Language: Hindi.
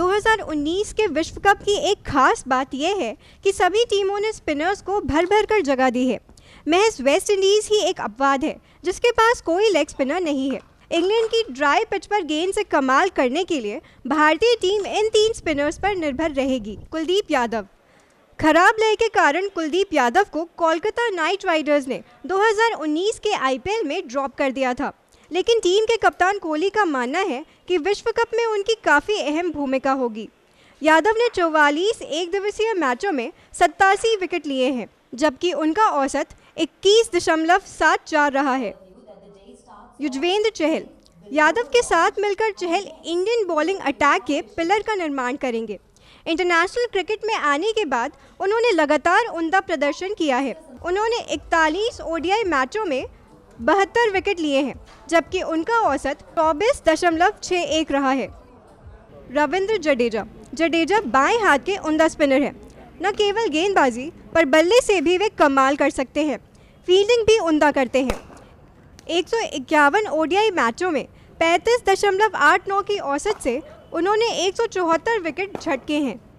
2019 के विश्व कप की एक खास बात यह है कि सभी टीमों ने स्पिनर्स को भर भर कर जगह दी है महज वेस्ट इंडीज़ ही एक अपवाद है जिसके पास कोई लेग स्पिनर नहीं है इंग्लैंड की ड्राई पिच पर गेंद से कमाल करने के लिए भारतीय टीम इन तीन स्पिनर्स पर निर्भर रहेगी कुलदीप यादव खराब लय के कारण कुलदीप यादव को कोलकाता नाइट राइडर्स ने 2019 के आईपीएल में ड्रॉप कर दिया था लेकिन टीम के कप्तान कोहली का मानना है कि विश्व कप में उनकी काफ़ी अहम भूमिका होगी यादव ने चौवालीस एक दिवसीय मैचों में सत्तासी विकेट लिए हैं जबकि उनका औसत इक्कीस दशमलव सात चार रहा है युजवेंद्र चहल यादव के साथ मिलकर चहल इंडियन बॉलिंग अटैक के पिलर का निर्माण करेंगे इंटरनेशनल क्रिकेट में आने के बाद उन्होंने लगातार उमदा प्रदर्शन किया है उन्होंने 41 ओडीआई मैचों में बहत्तर विकेट लिए हैं जबकि उनका औसत चौबीस दशमलव छः एक रहा है रविंद्र जडेजा जडेजा बाएं हाथ के उमदा स्पिनर हैं न केवल गेंदबाजी पर बल्ले से भी वे कमाल कर सकते हैं फील्डिंग भी उमदा करते हैं एक सौ इक्यावन ओ मैचों में पैंतीस दशमलव आठ नौ की औसत से उन्होंने एक सौ चौहत्तर विकेट झटके हैं